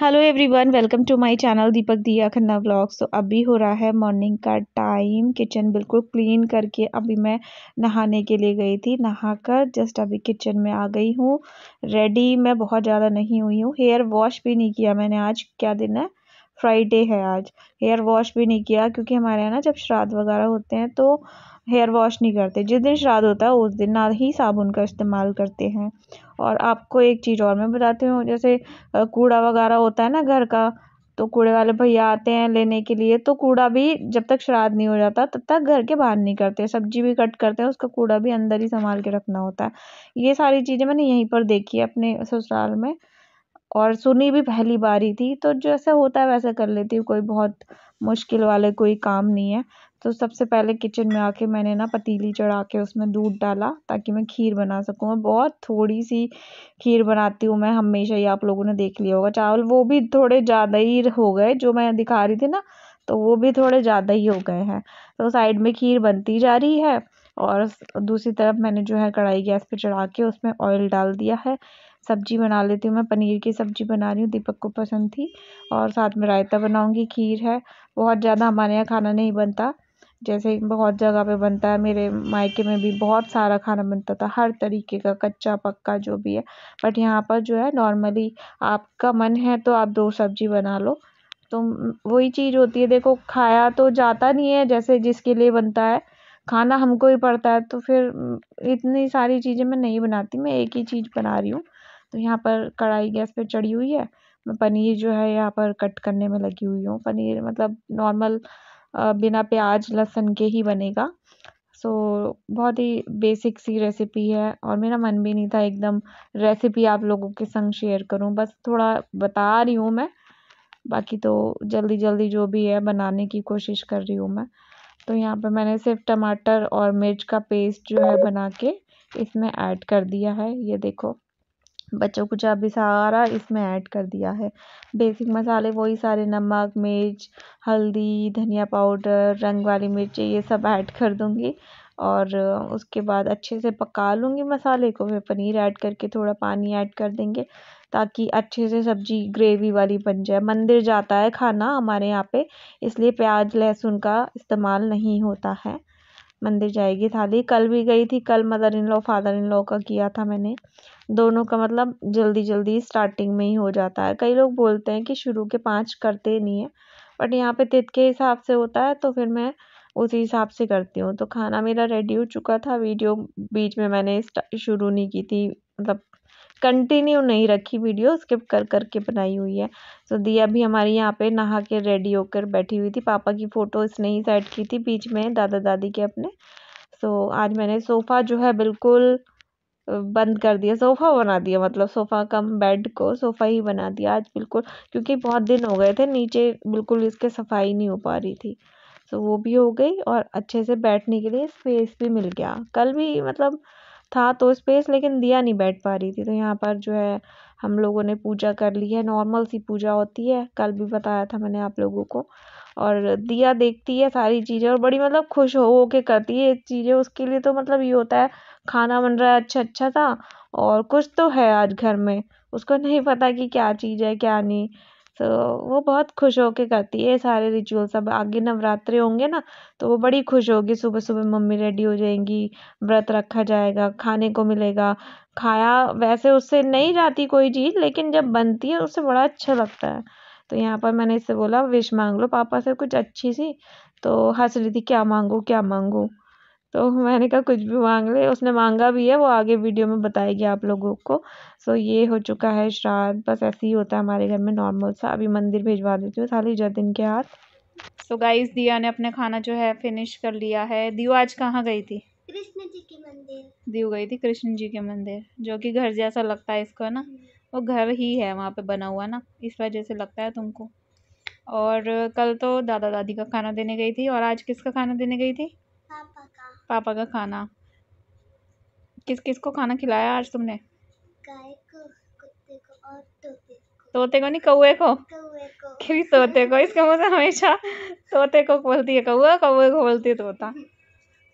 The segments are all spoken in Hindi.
Hello everyone welcome to my channel Deepak Diya Khanna vlogs तो अभी हो रहा है मॉर्निंग का टाइम किचन बिल्कुल क्लीन करके अभी मैं नहाने के लिए गई थी नहाकर जस्ट अभी किचन में आ गई हूँ रेडी मैं बहुत ज़्यादा नहीं हुई हूँ हेयर वॉश भी नहीं किया मैंने आज क्या दिन है फ्राइडे है आज हेयर वॉश भी नहीं किया क्योंकि हमारे यहाँ ना जब श्राद्ध वगैरह होते हैं तो हेयर वॉश नहीं करते जिस दिन श्राद्ध होता है उस दिन ना ही साबुन का इस्तेमाल करते हैं और आपको एक चीज़ और मैं बताती हूँ जैसे कूड़ा वगैरह होता है ना घर का तो कूड़े वाले भैया आते हैं लेने के लिए तो कूड़ा भी जब तक श्राद्ध नहीं हो जाता तब तक घर के बाहर नहीं करते सब्जी भी कट करते हैं उसका कूड़ा भी अंदर ही संभाल के रखना होता है ये सारी चीज़ें मैंने यहीं पर देखी है अपने ससुराल में और सुनी भी पहली बार ही थी तो जैसा होता है वैसा कर लेती हूँ कोई बहुत मुश्किल वाले कोई काम नहीं है तो सबसे पहले किचन में आके मैंने ना पतीली चढ़ा के उसमें दूध डाला ताकि मैं खीर बना सकूँ मैं बहुत थोड़ी सी खीर बनाती हूँ मैं हमेशा ही आप लोगों ने देख लिया होगा चावल वो भी थोड़े ज़्यादा ही हो गए जो मैं दिखा रही थी ना तो वो भी थोड़े ज़्यादा ही हो गए हैं तो साइड में खीर बनती जा रही है और दूसरी तरफ मैंने जो है कढ़ाई गैस पर चढ़ा के उसमें ऑयल डाल दिया है सब्जी बना लेती हूँ मैं पनीर की सब्जी बना रही हूँ दीपक को पसंद थी और साथ में रायता बनाऊँगी खीर है बहुत ज़्यादा हमारे यहाँ खाना नहीं बनता जैसे बहुत जगह पे बनता है मेरे मायके में भी बहुत सारा खाना बनता था हर तरीके का कच्चा पक्का जो भी है बट यहाँ पर जो है नॉर्मली आपका मन है तो आप दो सब्जी बना लो तो वही चीज़ होती है देखो खाया तो जाता नहीं है जैसे जिसके लिए बनता है खाना हमको ही पड़ता है तो फिर इतनी सारी चीज़ें मैं नहीं बनाती मैं एक ही चीज़ बना रही हूँ तो यहाँ पर कढ़ाई गैस पे चढ़ी हुई है मैं पनीर जो है यहाँ पर कट करने में लगी हुई हूँ पनीर मतलब नॉर्मल बिना प्याज लहसुन के ही बनेगा सो बहुत ही बेसिक सी रेसिपी है और मेरा मन भी नहीं था एकदम रेसिपी आप लोगों के संग शेयर करूं बस थोड़ा बता रही हूँ मैं बाकी तो जल्दी जल्दी जो भी है बनाने की कोशिश कर रही हूँ मैं तो यहाँ पे मैंने सिर्फ टमाटर और मिर्च का पेस्ट जो है बना के इसमें ऐड कर दिया है ये देखो बच्चों को जब भी सारा इसमें ऐड कर दिया है बेसिक मसाले वही सारे नमक मिर्च हल्दी धनिया पाउडर रंग वाली मिर्ची ये सब ऐड कर दूँगी और उसके बाद अच्छे से पका लूँगी मसाले को फिर पनीर ऐड करके थोड़ा पानी ऐड कर देंगे ताकि अच्छे से सब्ज़ी ग्रेवी वाली बन जाए मंदिर जाता है खाना हमारे यहाँ पे इसलिए प्याज लहसुन का इस्तेमाल नहीं होता है मंदिर जाएगी थाली कल भी गई थी कल mother in law father in law का किया था मैंने दोनों का मतलब जल्दी जल्दी स्टार्टिंग में ही हो जाता है कई लोग बोलते हैं कि शुरू के पाँच करते नहीं हैं बट यहाँ पे तित के हिसाब से होता है तो फिर मैं उसी हिसाब से करती हूँ तो खाना मेरा रेडी हो चुका था वीडियो बीच में मैंने शुरू नहीं की थी मतलब कंटिन्यू नहीं रखी वीडियो स्किप कर कर के बनाई हुई है तो दिया भी हमारी यहाँ पे नहा के रेडी होकर बैठी हुई थी पापा की फ़ोटो इसने ही सेट की थी बीच में दादा दादी के अपने सो तो आज मैंने सोफ़ा जो है बिल्कुल बंद कर दिया सोफ़ा बना दिया मतलब सोफ़ा कम बेड को सोफ़ा ही बना दिया आज बिल्कुल क्योंकि बहुत दिन हो गए थे नीचे बिल्कुल इसके सफाई नहीं हो पा रही थी तो वो भी हो गई और अच्छे से बैठने के लिए स्पेस भी मिल गया कल भी मतलब था तो स्पेस लेकिन दिया नहीं बैठ पा रही थी तो यहाँ पर जो है हम लोगों ने पूजा कर ली है नॉर्मल सी पूजा होती है कल भी बताया था मैंने आप लोगों को और दिया देखती है सारी चीज़ें और बड़ी मतलब खुश हो के करती है चीज़ें उसके लिए तो मतलब ये होता है खाना बन रहा है अच्छा अच्छा था और कुछ तो है आज घर में उसको नहीं पता कि क्या चीज़ है क्या नहीं तो वो बहुत खुश हो के करती है सारे रिचुअल सब आगे नवरात्रे होंगे ना तो वो बड़ी खुश होगी सुबह सुबह मम्मी रेडी हो जाएंगी व्रत रखा जाएगा खाने को मिलेगा खाया वैसे उससे नहीं जाती कोई चीज़ लेकिन जब बनती है उससे बड़ा अच्छा लगता है तो यहाँ पर मैंने इससे बोला विश मांग लो पापा से कुछ अच्छी सी तो हंस रही थी क्या मांगू क्या मांगू तो मैंने कहा कुछ भी मांग ले उसने मांगा भी है वो आगे वीडियो में बताएगी आप लोगों को सो ये हो चुका है श्राद्ध बस ऐसे ही होता है हमारे घर में नॉर्मल सा अभी मंदिर भिजवा देती हूँ साली जतिन के हाथ सो गाइस दिया ने अपने खाना जो है फिनिश कर लिया है दियो आज कहाँ गई थी कृष्ण जी के मंदिर दियो गई थी कृष्ण जी के मंदिर जो कि घर जैसा लगता है इसको है ना वो घर ही है वहाँ पे बना हुआ ना इस वजह से लगता है तुमको और कल तो दादा दादी का खाना देने गई थी और आज किसका खाना देने गई थी पापा का पापा का खाना किस किस को खाना खिलाया आज तुमने तोते को तोते को नहीं कौए को क्योंकि तोते को इसका मुझे मतलब हमेशा तोते को बोलती है कौआ कौए को बोलती है तोता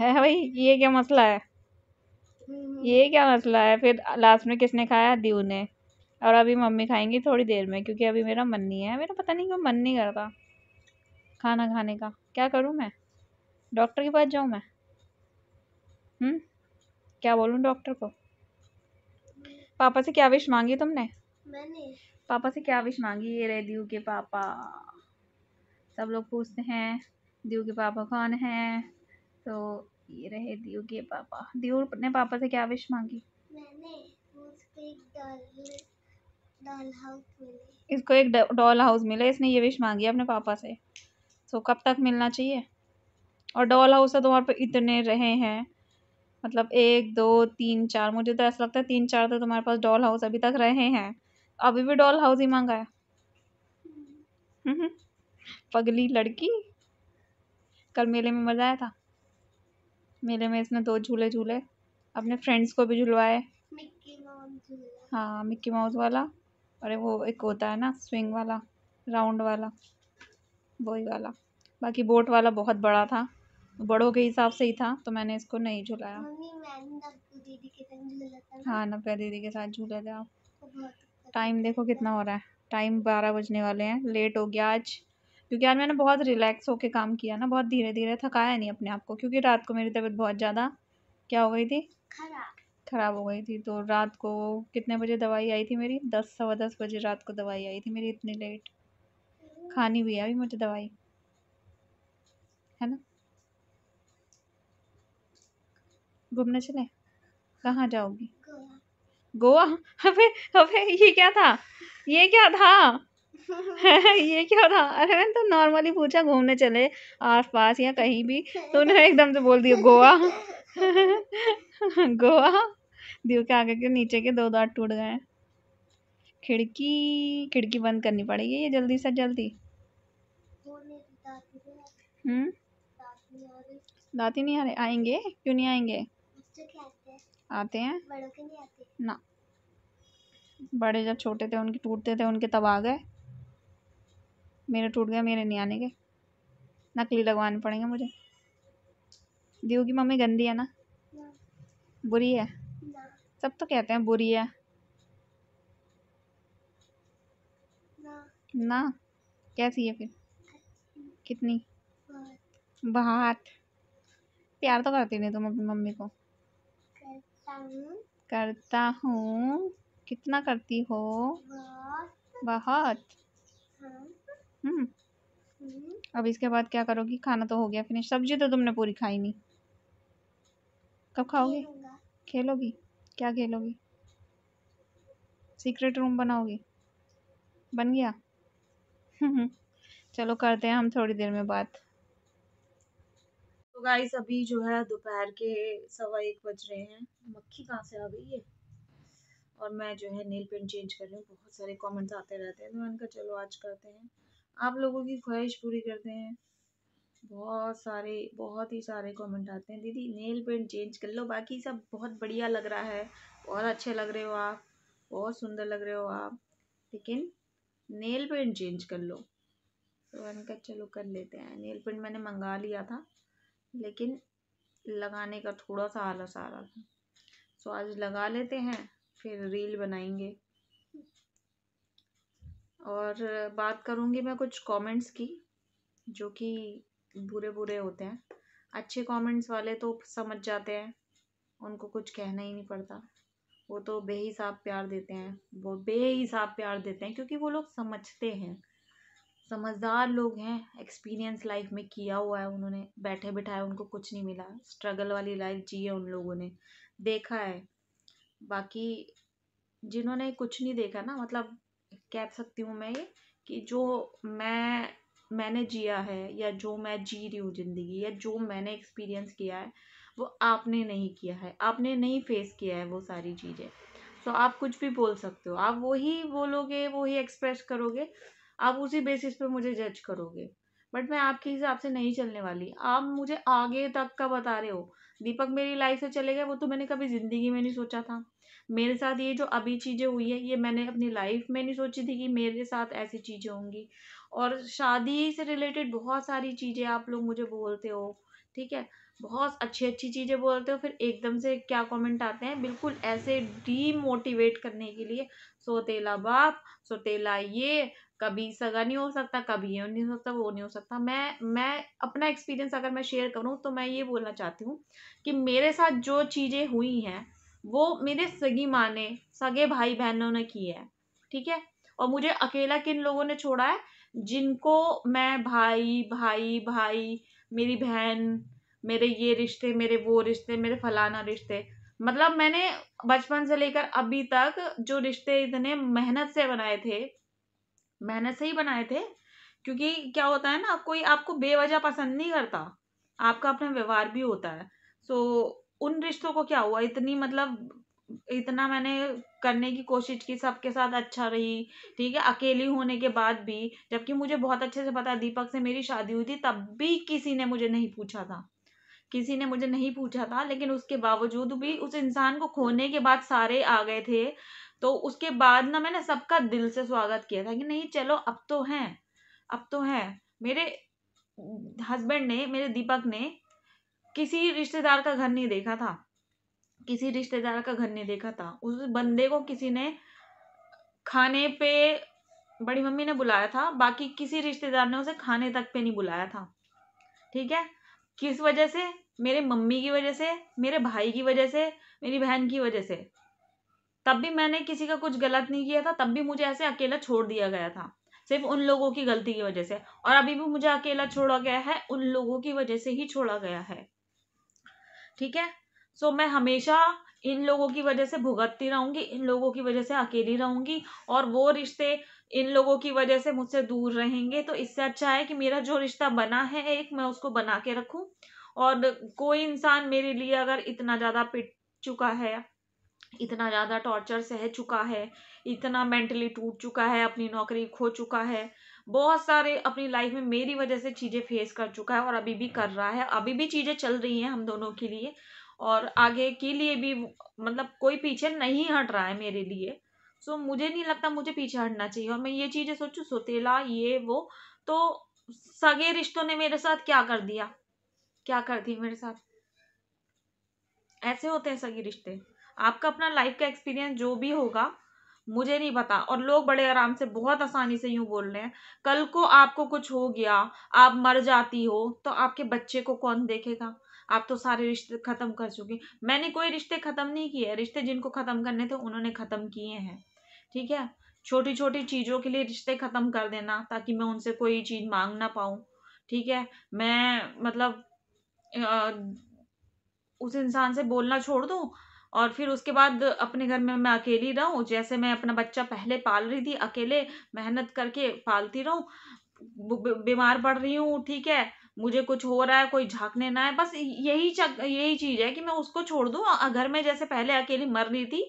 है भाई ये क्या मसला है हम्म। ये क्या मसला है फिर लास्ट में किसने खाया दीव ने और अभी मम्मी खाएंगी थोड़ी देर में क्योंकि अभी मेरा मन नहीं है मेरा पता नहीं क्यों मन नहीं करता खाना खाने का क्या करूँ मैं डॉक्टर के पास जाऊँ मैं हम्म क्या बोलूँ डॉक्टर को पापा से क्या विश मांगी तुमने मैंने पापा से क्या विश मांगी ये रहे दीव के पापा सब लोग पूछते हैं दीव के पापा कौन हैं तो ये रहे दीव के पापा दीव ने पापा से क्या विश मांगी मैंने इसको एक डॉल हाउस मिला इसने ये विश मांगी अपने पापा से सो कब तक मिलना चाहिए और डॉल हाउस है तुम्हारे पे इतने रहे हैं मतलब एक दो तीन चार मुझे तो ऐसा लगता है तीन चार तो तुम्हारे पास डॉल हाउस अभी तक रहे हैं अभी भी डॉल हाउस ही मांगा है पगली लड़की कल मेले में मज़ा आया था मेले में इसने दो झूले झूले अपने फ्रेंड्स को भी झुलवाए हाँ मिक्की माउस वाला अरे वो एक होता है ना स्विंग वाला राउंड वाला वही वाला बाकी बोट वाला बहुत बड़ा था बड़ों के हिसाब से ही था तो मैंने इसको नहीं झुलाया हाँ नब्या दीदी के साथ झूला जाओ आप टाइम देखो कितना हो रहा है टाइम बारह बजने वाले हैं लेट हो गया आज क्योंकि आज मैंने बहुत रिलैक्स होकर काम किया ना बहुत धीरे धीरे थकाया नहीं अपने आप को क्योंकि रात को मेरी तबीयत बहुत ज़्यादा क्या हो गई थी खराब ख़राब हो गई थी तो रात को कितने बजे दवाई आई थी मेरी दस सवा दस बजे रात को दवाई आई थी मेरी इतनी लेट खानी भी अभी मुझे दवाई है ना घूमने चले कहाँ जाओगी गोवा अबे अबे ये क्या था ये क्या था ये क्या था अरे मैंने तो नॉर्मली पूछा घूमने चले आस पास या कहीं भी तो उन्होंने एकदम से बोल दिया गोवा गोवा दिल के आगे के नीचे के दो दांत टूट गए खिड़की खिड़की बंद करनी पड़ेगी ये जल्दी से जल्दी हम्म दांत ही नहीं आ रहे आएंगे क्यों नहीं आएंगे आते हैं ना बड़े जब छोटे थे उनके टूटते थे उनके तब आ गए मेरे टूट गए मेरे नहीं आने के नकली लगवाने पड़ेंगे मुझे दीव की मम्मी गंदी है ना बुरी है सब तो कहते हैं बुरी है ना, ना। कैसी है फिर कितनी बहाट प्यार तो करती नहीं तुम अपनी मम्मी को करता हूँ कितना करती हो बहुत हाँ। हम्म।, हम्म अब इसके बाद क्या करोगी खाना तो हो गया फिनिश सब्जी तो तुमने पूरी खाई नहीं कब खाओगी खेलोगी क्या खेलोगी सीक्रेट रूम बनाओगी बन गया चलो करते हैं हम थोड़ी देर में बात तो गाइस अभी जो है दोपहर के सवा एक बज रहे हैं मक्खी कहाँ से आ गई है और मैं जो है नेल पेंट चेंज कर रही हूँ बहुत सारे कमेंट्स आते रहते हैं तो मैंने कहा चलो आज करते हैं आप लोगों की ख्वाहिश पूरी करते हैं बहुत सारे बहुत ही सारे कमेंट आते हैं दीदी नेल पेंट चेंज कर लो बाकी सब बहुत बढ़िया लग रहा है बहुत अच्छे लग रहे हो आप बहुत सुंदर लग रहे हो आप लेकिन नेल पेंट चेंज कर लो तो मैंने कहा चलो कर लेते हैं नेल पेंट मैंने मंगा लिया था लेकिन लगाने का थोड़ा सा आलस आ रहा था सो आज लगा लेते हैं फिर रील बनाएंगे और बात करूँगी मैं कुछ कमेंट्स की जो कि बुरे बुरे होते हैं अच्छे कमेंट्स वाले तो समझ जाते हैं उनको कुछ कहना ही नहीं पड़ता वो तो बेहिसाब प्यार देते हैं वो बेहिसाब प्यार देते हैं क्योंकि वो लोग समझते हैं समझदार लोग हैं एक्सपीरियंस लाइफ में किया हुआ है उन्होंने बैठे बैठाए उनको कुछ नहीं मिला स्ट्रगल वाली लाइफ जी है उन लोगों ने देखा है बाकी जिन्होंने कुछ नहीं देखा ना मतलब कह सकती हूँ मैं ये कि जो मैं मैंने जिया है या जो मैं जी रही हूँ ज़िंदगी या जो मैंने एक्सपीरियंस किया है वो आपने नहीं किया है आपने नहीं फेस किया है वो सारी चीज़ें सो so, आप कुछ भी बोल सकते हो आप वही बोलोगे वही एक्सप्रेस करोगे आप उसी बेसिस पे मुझे जज करोगे बट मैं आपके हिसाब से नहीं चलने वाली आप मुझे आगे तक का बता रहे हो दीपक मेरी लाइफ से चले गए वो तो मैंने कभी ज़िंदगी में नहीं सोचा था मेरे साथ ये जो अभी चीज़ें हुई है ये मैंने अपनी लाइफ में नहीं सोची थी कि मेरे साथ ऐसी चीज़ें होंगी और शादी से रिलेटेड बहुत सारी चीज़ें आप लोग मुझे बोलते हो ठीक है बहुत अच्छी अच्छी चीज़ें बोलते हो फिर एकदम से क्या कमेंट आते हैं बिल्कुल ऐसे डीमोटिवेट करने के लिए सोतेला बाप सोतेला ये कभी सगा नहीं हो सकता कभी ये नहीं हो सकता वो नहीं हो सकता मैं मैं अपना एक्सपीरियंस अगर मैं शेयर करूँ तो मैं ये बोलना चाहती हूँ कि मेरे साथ जो चीज़ें हुई हैं वो मेरे सगी माँ ने सगे भाई बहनों ने की है ठीक है और मुझे अकेला किन लोगों ने छोड़ा है जिनको मैं भाई भाई भाई मेरी बहन मेरे ये रिश्ते मेरे वो रिश्ते मेरे फलाना रिश्ते मतलब मैंने बचपन से लेकर अभी तक जो रिश्ते इतने मेहनत से बनाए थे मेहनत से ही बनाए थे क्योंकि क्या होता है ना कोई आपको बेवजह पसंद नहीं करता आपका अपना व्यवहार भी होता है सो so, उन रिश्तों को क्या हुआ इतनी मतलब इतना मैंने करने की कोशिश की सबके साथ अच्छा रही ठीक है अकेली होने के बाद भी जबकि मुझे बहुत अच्छे से पता दीपक से मेरी शादी हुई थी तब भी किसी ने मुझे नहीं पूछा था किसी ने मुझे नहीं पूछा था लेकिन उसके बावजूद भी उस इंसान को खोने के बाद सारे आ गए थे तो उसके बाद ना मैंने सबका दिल से स्वागत किया था कि नहीं चलो अब तो हैं अब तो हैं मेरे हस्बैंड ने मेरे दीपक ने किसी रिश्तेदार का घर नहीं देखा था किसी रिश्तेदार का घर नहीं देखा था उस बंदे को किसी ने खाने पे बड़ी मम्मी ने बुलाया था बाकी किसी रिश्तेदार ने उसे खाने तक पे नहीं बुलाया था ठीक है किस वजह से मेरे मम्मी की वजह से मेरे भाई की वजह से मेरी बहन की वजह से तब भी मैंने किसी का कुछ गलत नहीं किया था तब भी मुझे ऐसे अकेला छोड़ दिया गया था सिर्फ उन लोगों की गलती की वजह से और अभी भी मुझे अकेला छोड़ा गया है उन लोगों की वजह से ही छोड़ा गया है ठीक है सो so, मैं हमेशा इन लोगों की वजह से भुगतती रहूंगी इन लोगों की वजह से अकेली रहूंगी और वो रिश्ते इन लोगों की वजह से मुझसे दूर रहेंगे तो इससे अच्छा है कि मेरा जो रिश्ता बना है एक मैं उसको बना के रखूं और कोई इंसान मेरे लिए अगर इतना ज़्यादा पिट चुका है इतना ज़्यादा टॉर्चर सह चुका है इतना मेंटली टूट चुका है अपनी नौकरी खो चुका है बहुत सारे अपनी लाइफ में मेरी वजह से चीज़ें फेस कर चुका है और अभी भी कर रहा है अभी भी चीज़ें चल रही हैं हम दोनों के लिए और आगे के लिए भी मतलब कोई पीछे नहीं हट रहा है मेरे लिए सो मुझे नहीं लगता मुझे पीछे हटना चाहिए और मैं ये चीज़ें सोचूँ सोतेला ये वो तो सगे रिश्तों ने मेरे साथ क्या कर दिया क्या कर दी मेरे साथ ऐसे होते हैं सगे रिश्ते आपका अपना लाइफ का एक्सपीरियंस जो भी होगा मुझे नहीं पता और लोग बड़े आराम से बहुत आसानी से यूं बोल रहे हैं कल को आपको कुछ हो गया आप मर जाती हो तो आपके बच्चे को कौन देखेगा आप तो सारे रिश्ते खत्म कर चुके मैंने कोई रिश्ते खत्म नहीं किए रिश्ते जिनको खत्म करने थे उन्होंने खत्म किए हैं ठीक है छोटी छोटी चीज़ों के लिए रिश्ते ख़त्म कर देना ताकि मैं उनसे कोई चीज़ मांग ना पाऊं ठीक है मैं मतलब आ, उस इंसान से बोलना छोड़ दूं और फिर उसके बाद अपने घर में मैं अकेली रहूँ जैसे मैं अपना बच्चा पहले पाल रही थी अकेले मेहनत करके पालती रहूँ बीमार पड़ रही हूँ ठीक है मुझे कुछ हो रहा है कोई झांकने ना है बस यही चक, यही चीज है कि मैं उसको छोड़ दूँ घर में जैसे पहले अकेली मर रही थी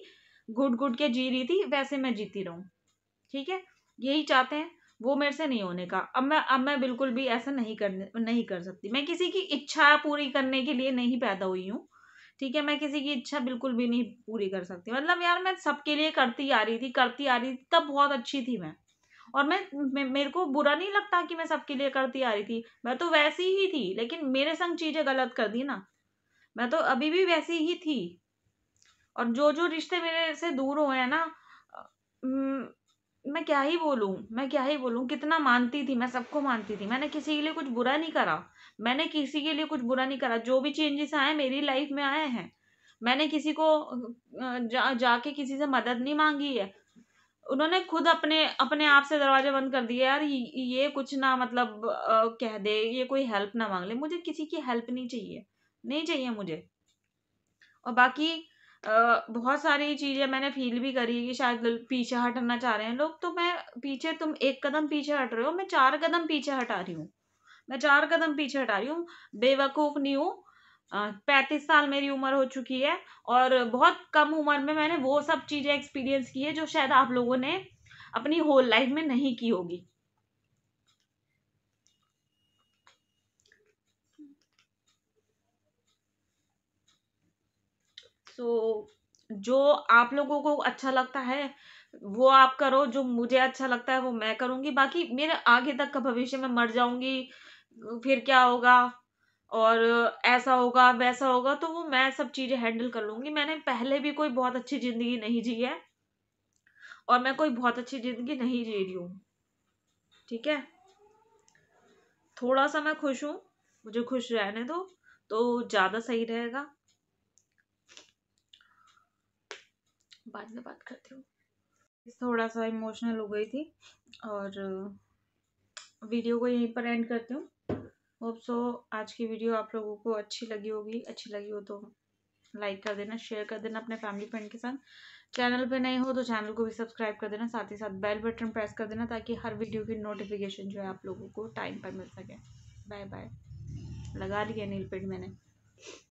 घुट घुट के जी रही थी वैसे मैं जीती रहूँ ठीक है यही चाहते हैं वो मेरे से नहीं होने का अब मैं अब मैं बिल्कुल भी ऐसा नहीं कर नहीं कर सकती मैं किसी की इच्छा पूरी करने के लिए नहीं पैदा हुई हूँ ठीक है मैं किसी की इच्छा बिल्कुल भी नहीं पूरी कर सकती मतलब यार मैं सबके लिए करती आ रही थी करती आ रही थी तब बहुत अच्छी थी मैं और मैं मेरे को बुरा नहीं लगता कि मैं सबके लिए करती आ रही थी मैं तो वैसी ही थी लेकिन मेरे संग चीज़ें गलत कर दी ना मैं तो अभी भी वैसी ही थी और जो जो रिश्ते मेरे से दूर हुए हैं ना मैं क्या ही बोलूँ मैं क्या ही बोलूँ कितना मानती थी मैं सबको मानती थी मैंने किसी के लिए कुछ बुरा नहीं करा मैंने किसी के लिए कुछ बुरा नहीं करा जो भी चेंजेस आए मेरी लाइफ में आए हैं मैंने किसी को जा जाके किसी से मदद नहीं मांगी है उन्होंने खुद अपने अपने आप से दरवाजे बंद कर दिए यार ये कुछ ना मतलब आ, कह दे ये कोई हेल्प ना मांग ले मुझे किसी की हेल्प नहीं चाहिए नहीं चाहिए मुझे और बाकी बहुत सारी चीज़ें मैंने फील भी करी कि शायद पीछे हटना चाह रहे हैं लोग तो मैं पीछे तुम एक कदम पीछे हट रहे हो मैं चार कदम पीछे हटा रही हूँ मैं चार कदम पीछे हटा रही हूँ बेवकूफ़ नहीं हूँ पैंतीस साल मेरी उम्र हो चुकी है और बहुत कम उम्र में मैंने वो सब चीज़ें एक्सपीरियंस की है जो शायद आप लोगों ने अपनी होल लाइफ में नहीं की होगी सो so, जो आप लोगों को अच्छा लगता है वो आप करो जो मुझे अच्छा लगता है वो मैं करूँगी बाकी मेरे आगे तक का भविष्य में मर जाऊँगी फिर क्या होगा और ऐसा होगा वैसा होगा तो वो मैं सब चीज़ें हैंडल कर लूँगी मैंने पहले भी कोई बहुत अच्छी ज़िंदगी नहीं जी है और मैं कोई बहुत अच्छी ज़िंदगी नहीं जी रही हूँ ठीक है थोड़ा सा मैं खुश हूँ मुझे खुश रहने दो तो ज़्यादा सही रहेगा बाद में बात करती हूँ थोड़ा सा इमोशनल हो गई थी और वीडियो को यहीं पर एंड करती हूँ होप सो आज की वीडियो आप लोगों को अच्छी लगी होगी अच्छी लगी हो तो लाइक कर देना शेयर कर देना अपने फैमिली फ्रेंड के साथ चैनल पे नए हो तो चैनल को भी सब्सक्राइब कर देना साथ ही साथ बेल बटन प्रेस कर देना ताकि हर वीडियो की नोटिफिकेशन जो है आप लोगों को टाइम पर मिल सके बाय बाय लगा लिया नील पेंट मैंने